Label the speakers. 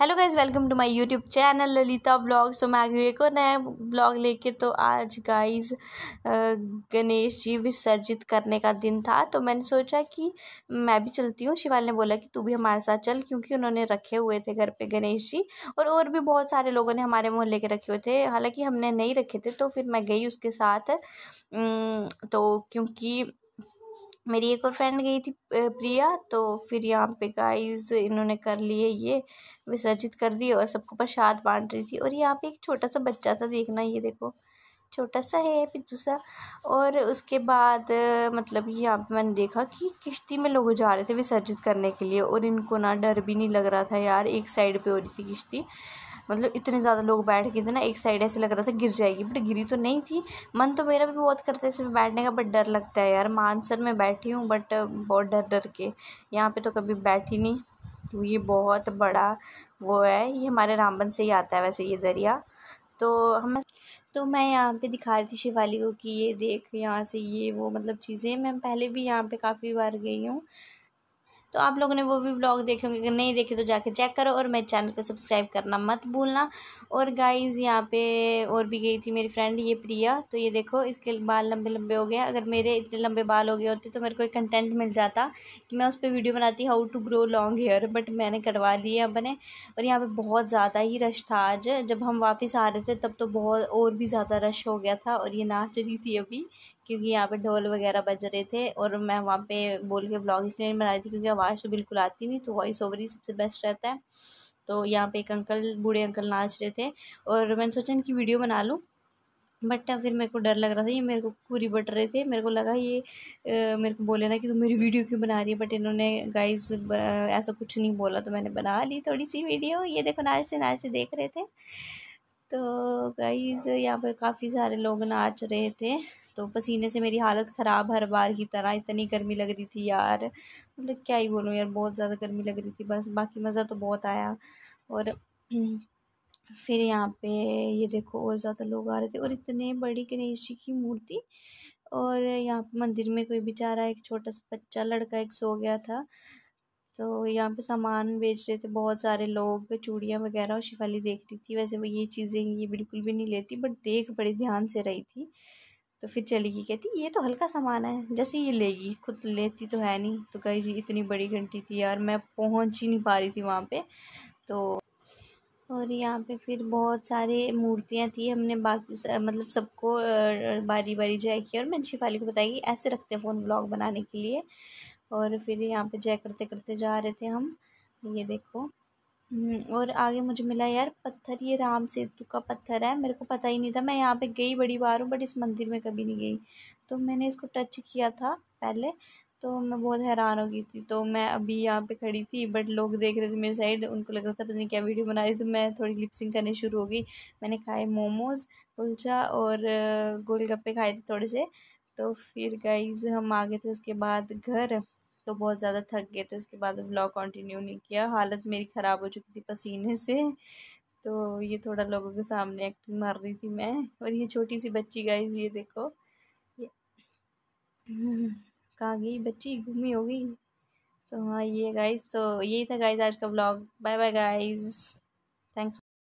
Speaker 1: hello guys welcome to my YouTube channel Lalita vlog तो मैं आ गई एक और नया व्लॉग लेके तो आज गाइज गणेश जी विसर्जित करने का दिन था तो मैंने सोचा कि मैं भी चलती हूँ शिवाल ने बोला कि तू भी हमारे साथ चल क्योंकि उन्होंने रखे हुए थे घर पे गणेश जी और और भी बहुत सारे लोगों ने हमारे मोहल्ले के रखे हुए थे हालाँकि हमने नहीं रखे थे तो फिर मैं गई उसके साथ तो क्योंकि मेरी एक और फ्रेंड गई थी प्रिया तो फिर यहाँ पे गाइस इन्होंने कर लिए ये विसर्जित कर दिए और सबको प्रसाद बांट रही थी और यहाँ पे एक छोटा सा बच्चा था देखना ये देखो छोटा सा है फिर दूसरा और उसके बाद मतलब यहाँ पे मैंने देखा कि किश्ती में लोग जा रहे थे विसर्जित करने के लिए और इनको ना डर भी नहीं लग रहा था यार एक साइड पर हो रही थी किश्ती मतलब इतने ज़्यादा लोग बैठ गए थे ना एक साइड ऐसे लग रहा था गिर जाएगी बट गिरी तो नहीं थी मन तो मेरा भी बहुत करता है इसमें बैठने का बट डर लगता है यार मानसर में बैठी हूँ बट बहुत डर डर के यहाँ पर तो कभी बैठी नहीं तो ये बहुत बड़ा वो है ये हमारे रामबन से ही आता है वैसे ये दरिया तो हम तो मैं यहाँ पे दिखा रही थी शिवाली को कि ये देख यहाँ से ये वो मतलब चीज़ें मैं पहले भी यहाँ पे काफ़ी बार गई हूँ तो आप लोगों ने वो भी ब्लॉग देखे होंगे अगर नहीं देखे तो जाके चेक करो और मेरे चैनल को सब्सक्राइब करना मत भूलना और गाइज यहाँ पे और भी गई थी मेरी फ्रेंड ये प्रिया तो ये देखो इसके बाल लंबे लंबे हो गए अगर मेरे इतने लंबे बाल हो गए होते तो मेरे को एक कंटेंट मिल जाता कि मैं उस पर वीडियो बनाती how to grow long hair but मैंने करवा लिए अपने और यहाँ पर बहुत ज़्यादा ही रश था आज जब हम वापस आ रहे थे तब तो बहुत और भी ज़्यादा रश हो गया था और ये नाच रही थी अभी क्योंकि यहाँ पे ढोल वगैरह बज रहे थे और मैं वहाँ पे बोल के ब्लॉग इसलिए नहीं बना रही थी क्योंकि आवाज़ तो बिल्कुल आती नहीं तो वॉइस ओवर ही सबसे बेस्ट रहता है तो यहाँ पे एक अंकल बूढ़े अंकल नाच रहे थे और मैंने सोचा इनकी वीडियो बना लूँ बट फिर मेरे को डर लग रहा था ये मेरे को पूरी बट रहे थे मेरे को लगा ये आ, मेरे को बोले ना कि तुम तो मेरी वीडियो क्यों बना रही है बट इन्होंने गाइस ऐसा कुछ नहीं बोला तो मैंने बना ली थोड़ी सी वीडियो ये देखो नाचते नाचते देख रहे थे तो गाइस यहाँ पे काफ़ी सारे लोग नाच रहे थे तो पसीने से मेरी हालत ख़राब हर बार की तरह इतनी गर्मी लग रही थी यार मतलब क्या ही बोलूँ यार बहुत ज़्यादा गर्मी लग रही थी बस बाकी मज़ा तो बहुत आया और फिर यहाँ पे ये देखो और ज़्यादा लोग आ रहे थे और इतने बड़ी गणेश जी की मूर्ति और यहाँ पे मंदिर में कोई बेचारा एक छोटा सा बच्चा लड़का एक सो गया था तो यहाँ पे सामान बेच रहे थे बहुत सारे लोग चूड़ियाँ वगैरह और शिफाली देख रही थी वैसे वो ये चीज़ें ये बिल्कुल भी नहीं लेती बट देख बड़े ध्यान से रही थी तो फिर चली गई कहती ये तो हल्का सामान है जैसे ये लेगी खुद लेती तो है नहीं तो कही इतनी बड़ी घंटी थी यार मैं पहुंच ही नहीं पा रही थी वहाँ पे तो और यहाँ पे फिर बहुत सारे मूर्तियाँ थी हमने बाकी मतलब सबको बारी बारी जय की और मैंने शिफाली को बताया कि ऐसे रखते हैं फ़ोन ब्लॉग बनाने के लिए और फिर यहाँ पर जय करते करते जा रहे थे हम ये देखो हम्म, और आगे मुझे मिला यार पत्थर ये राम सेतु का पत्थर है मेरे को पता ही नहीं था मैं यहाँ पे गई बड़ी बार हूँ बट इस मंदिर में कभी नहीं गई तो मैंने इसको टच किया था पहले तो मैं बहुत हैरान हो गई थी तो मैं अभी यहाँ पे खड़ी थी बट लोग देख रहे थे मेरे साइड उनको लग रहा था पता नहीं क्या वीडियो बना रही तो मैं थोड़ी लिपसिंग करनी शुरू हो गई मैंने खाए मोमोज़ कुलचा और गोलगप्पे खाए थे थोड़े से तो फिर गाइज हम आ गए थे उसके बाद घर तो बहुत ज़्यादा थक गए थे उसके बाद ब्लॉग कंटिन्यू नहीं किया हालत मेरी ख़राब हो चुकी थी पसीने से तो ये थोड़ा लोगों के सामने एक्टिंग मार रही थी मैं और ये छोटी सी बच्ची गाई ये देखो ये कहाँ गई बच्ची घूमी होगी तो हाँ ये गाइस तो यही था गाइस आज का ब्लॉग बाय बाय गाइज